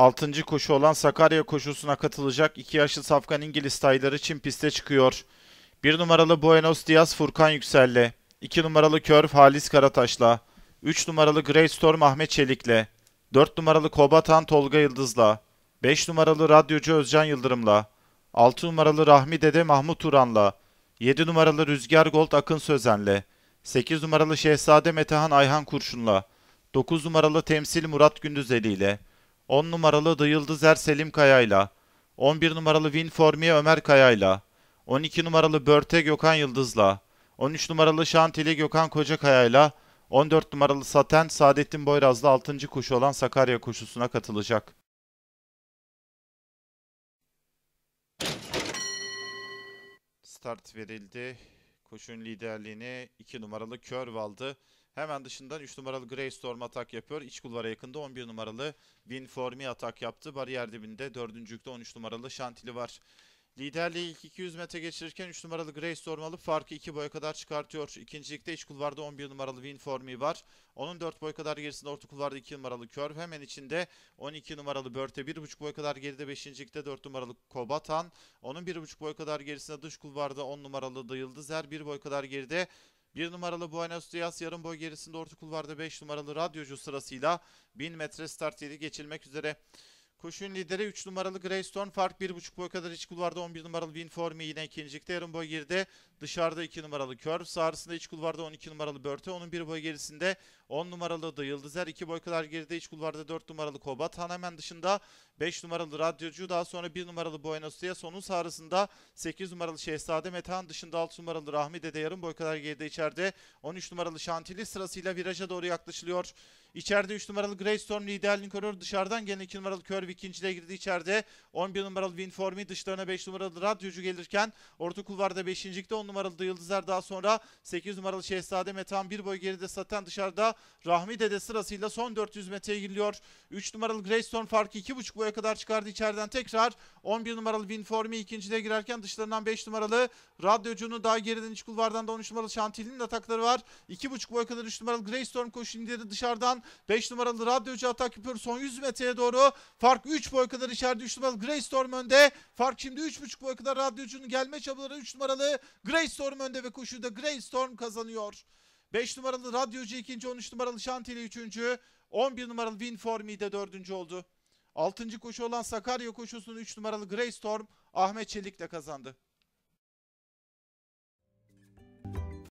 6. koşu olan Sakarya koşusuna katılacak 2 yaşlı Safkan İngiliz tayları Çin piste çıkıyor. 1 numaralı Buenos Diaz Furkan Yüksel'le, 2 numaralı Körv Halis Karataş'la, 3 numaralı Great Storm Ahmet Çelik'le, 4 numaralı Kobatan Tolga Yıldız'la, 5 numaralı Radyocu Özcan Yıldırım'la, 6 numaralı Rahmi Dede Mahmut Turan'la, 7 numaralı Rüzgar Gold Akın Sözen'le, 8 numaralı Şehzade Metehan Ayhan Kurşun'la, 9 numaralı Temsil Murat Gündüzeli ile, 10 numaralı The Er Selim Kaya'yla, 11 numaralı Winformiye Ömer Kaya'yla, 12 numaralı Börte Gökhan Yıldız'la, 13 numaralı Şantili Gökhan Kocakaya'yla, 14 numaralı Saten Saadettin Boyraz'la 6. koşu olan Sakarya koşusuna katılacak. Start verildi. Koşun liderliğini 2 numaralı Körv aldı. Hemen dışından 3 numaralı Greystorm atak yapıyor. İç kulvara yakında 11 numaralı Winformi atak yaptı. Bariyer dibinde 4. yükte 13 numaralı Şantili var. Liderliği ilk 200 metre geçirirken 3 numaralı Graystorm alıp farkı 2 boya kadar çıkartıyor. İkincilikte iç kulvarda 11 numaralı Winformi var. Onun 4 boy kadar gerisinde orta kulvarda 2 numaralı Kör. Hemen içinde 12 numaralı Börte 1,5 boy kadar geride 5.likte 4 numaralı Kobatan. Onun 1,5 boy kadar gerisinde dış kulvarda 10 numaralı Dayıldızer. 1 boy kadar geride 1 numaralı Buenos Dias yarım boy gerisinde orta kulvarda 5 numaralı radyocu sırasıyla 1000 metre start 7 geçilmek üzere. Koşun lideri 3 numaralı Greystone fark 1.5 boy kadar iç kulvarda 11 numaralı Winformi yine ikincilikte. Yarım boy girdi. Dışarıda 2 numaralı Curve. Sağrısında iç kulvarda 12 numaralı Börte. Onun bir boy gerisinde 10 numaralı da Yıldızer 2 boy kadar geride iç kulvarda 4 numaralı Kobathan hemen dışında 5 numaralı Radyocu daha sonra 1 numaralı Buenos sonun onun sağrısında 8 numaralı Şehzade Metehan dışında 6 numaralı Rahmi Dede yarım boy kadar geride içeride 13 numaralı Şantili sırasıyla viraja doğru yaklaşılıyor. İçeride 3 numaralı Greystorm liderliğini koruyor. Dışarıdan gelen 2 numaralı Curve ikinciliğe girdi içeride. 11 numaralı Winformi dışlarına 5 numaralı Radyocu gelirken orta kulvarda 5. 10 numaralı Yıldızlar er, daha sonra 8 numaralı Şehzade metan bir boy geride satan dışarıda Rahmi Dede sırasıyla son 400 metreye giriliyor. 3 numaralı Greystone farkı 2.5 boya kadar çıkardı içeriden tekrar. 11 numaralı Winformi ikincide girerken dışlarından 5 numaralı Radyocunun daha geriden iç kulvardan da 13 numaralı Şantili'nin atakları var. 2.5 boya kadar 3 numaralı Greystorm koşu indirdi dışarıdan. 5 numaralı Radyocu atak yapıyor son 100 metreye doğru. Fark 3 boy kadar içeride 3 numaralı Greystorm önde. Fark şimdi 3.5 boy kadar Radyocunun gelme çabaları 3 numaralı Greystorm önde ve koşuda Greystorm kazanıyor. 5 numaralı Radyocu ikinci, 13 numaralı Şantili üçüncü, 11 numaralı Winformi de dördüncü oldu. Altıncı koşu olan Sakarya koşusunu 3 numaralı Greystorm Ahmet Çelik'le kazandı.